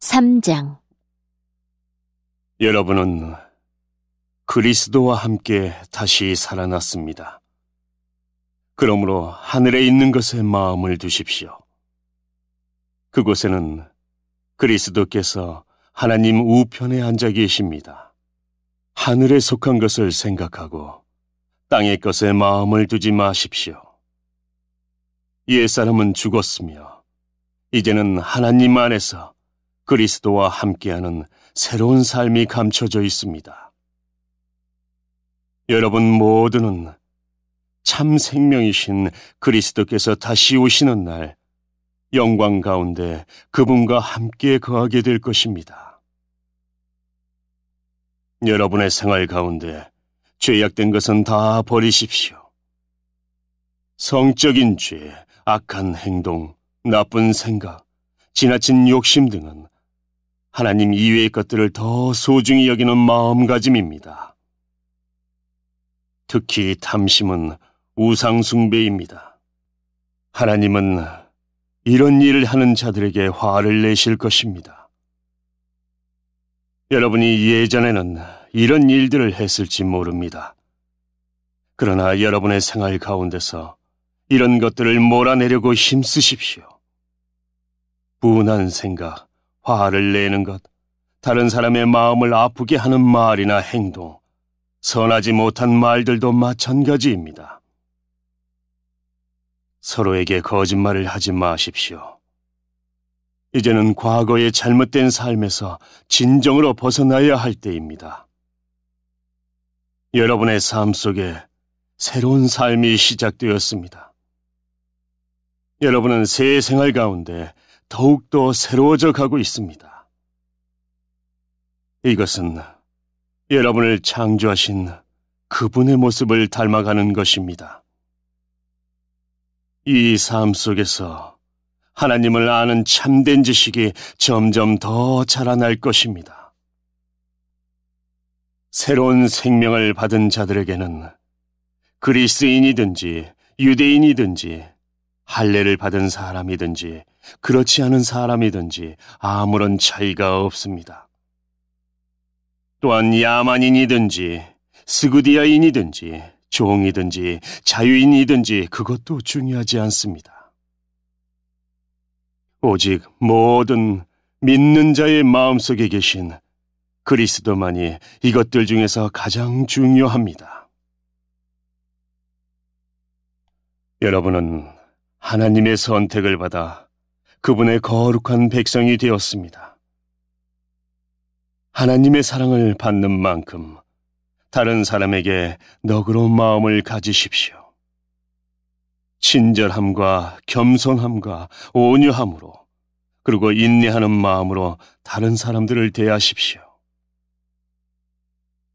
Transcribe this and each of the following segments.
3장 여러분은 그리스도와 함께 다시 살아났습니다. 그러므로 하늘에 있는 것에 마음을 두십시오. 그곳에는 그리스도께서 하나님 우편에 앉아 계십니다. 하늘에 속한 것을 생각하고 땅의 것에 마음을 두지 마십시오. 옛사람은 죽었으며 이제는 하나님 안에서 그리스도와 함께하는 새로운 삶이 감춰져 있습니다. 여러분 모두는 참 생명이신 그리스도께서 다시 오시는 날 영광 가운데 그분과 함께 거하게 될 것입니다. 여러분의 생활 가운데 죄악된 것은 다 버리십시오. 성적인 죄, 악한 행동, 나쁜 생각, 지나친 욕심 등은 하나님 이외의 것들을 더 소중히 여기는 마음가짐입니다. 특히 탐심은 우상숭배입니다. 하나님은 이런 일을 하는 자들에게 화를 내실 것입니다. 여러분이 예전에는 이런 일들을 했을지 모릅니다. 그러나 여러분의 생활 가운데서 이런 것들을 몰아내려고 힘쓰십시오. 분한 생각, 화를 내는 것, 다른 사람의 마음을 아프게 하는 말이나 행동, 선하지 못한 말들도 마찬가지입니다. 서로에게 거짓말을 하지 마십시오. 이제는 과거의 잘못된 삶에서 진정으로 벗어나야 할 때입니다. 여러분의 삶 속에 새로운 삶이 시작되었습니다. 여러분은 새 생활 가운데 더욱더 새로워져 가고 있습니다. 이것은 여러분을 창조하신 그분의 모습을 닮아가는 것입니다. 이 삶 속에서 하나님을 아는 참된 지식이 점점 더 자라날 것입니다. 새로운 생명을 받은 자들에게는 그리스인이든지 유대인이든지 할례를 받은 사람이든지 그렇지 않은 사람이든지 아무런 차이가 없습니다. 또한 야만인이든지 스구디아인이든지 종이든지 자유인이든지 그것도 중요하지 않습니다. 오직 모든 믿는 자의 마음속에 계신 그리스도만이 이것들 중에서 가장 중요합니다. 여러분은 하나님의 선택을 받아 그분의 거룩한 백성이 되었습니다. 하나님의 사랑을 받는 만큼 다른 사람에게 너그러운 마음을 가지십시오. 친절함과 겸손함과 온유함으로 그리고 인내하는 마음으로 다른 사람들을 대하십시오.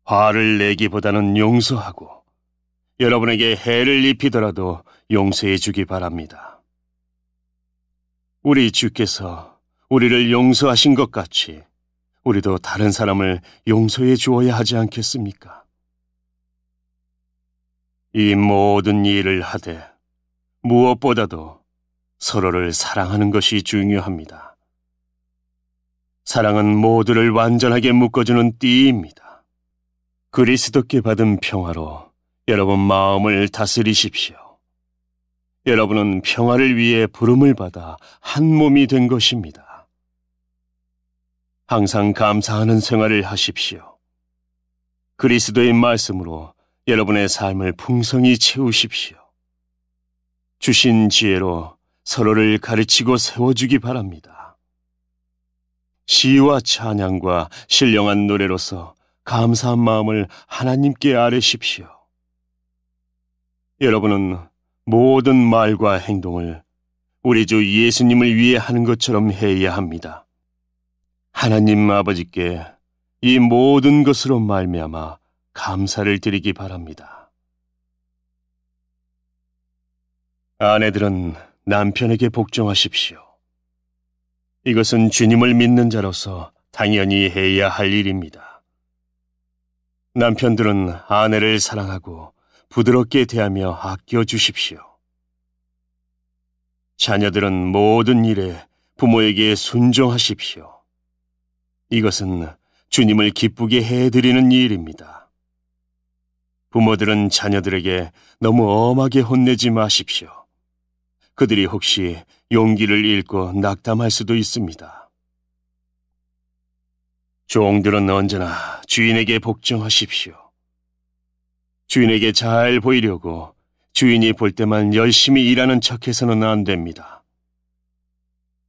화를 내기보다는 용서하고 여러분에게 해를 입히더라도 용서해 주기 바랍니다. 우리 주께서 우리를 용서하신 것 같이 우리도 다른 사람을 용서해 주어야 하지 않겠습니까? 이 모든 일을 하되 무엇보다도 서로를 사랑하는 것이 중요합니다. 사랑은 모두를 완전하게 묶어주는 띠입니다. 그리스도께 받은 평화로 여러분 마음을 다스리십시오. 여러분은 평화를 위해 부름을 받아 한 몸이 된 것입니다. 항상 감사하는 생활을 하십시오. 그리스도의 말씀으로 여러분의 삶을 풍성히 채우십시오. 주신 지혜로 서로를 가르치고 세워주기 바랍니다. 시와 찬양과 신령한 노래로서 감사한 마음을 하나님께 아뢰십시오. 여러분은 모든 말과 행동을 우리 주 예수님을 위해 하는 것처럼 해야 합니다. 하나님 아버지께 이 모든 것으로 말미암아 감사를 드리기 바랍니다. 아내들은 남편에게 복종하십시오. 이것은 주님을 믿는 자로서 당연히 해야 할 일입니다. 남편들은 아내를 사랑하고 부드럽게 대하며 아껴주십시오. 자녀들은 모든 일에 부모에게 순종하십시오. 이것은 주님을 기쁘게 해드리는 일입니다. 부모들은 자녀들에게 너무 엄하게 혼내지 마십시오. 그들이 혹시 용기를 잃고 낙담할 수도 있습니다. 종들은 언제나 주인에게 복종하십시오. 주인에게 잘 보이려고 주인이 볼 때만 열심히 일하는 척해서는 안 됩니다.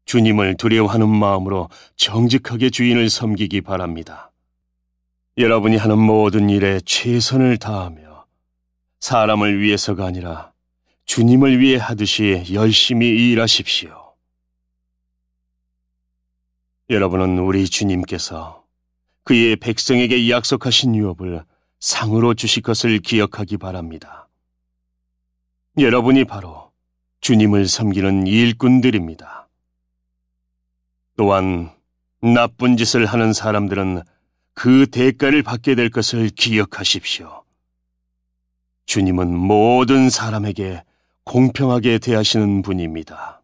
주님을 두려워하는 마음으로 정직하게 주인을 섬기기 바랍니다. 여러분이 하는 모든 일에 최선을 다하며 사람을 위해서가 아니라 주님을 위해 하듯이 열심히 일하십시오. 여러분은 우리 주님께서 그의 백성에게 약속하신 유업을 상으로 주실 것을 기억하기 바랍니다. 여러분이 바로 주님을 섬기는 일꾼들입니다. 또한 나쁜 짓을 하는 사람들은 그 대가를 받게 될 것을 기억하십시오. 주님은 모든 사람에게 공평하게 대하시는 분입니다.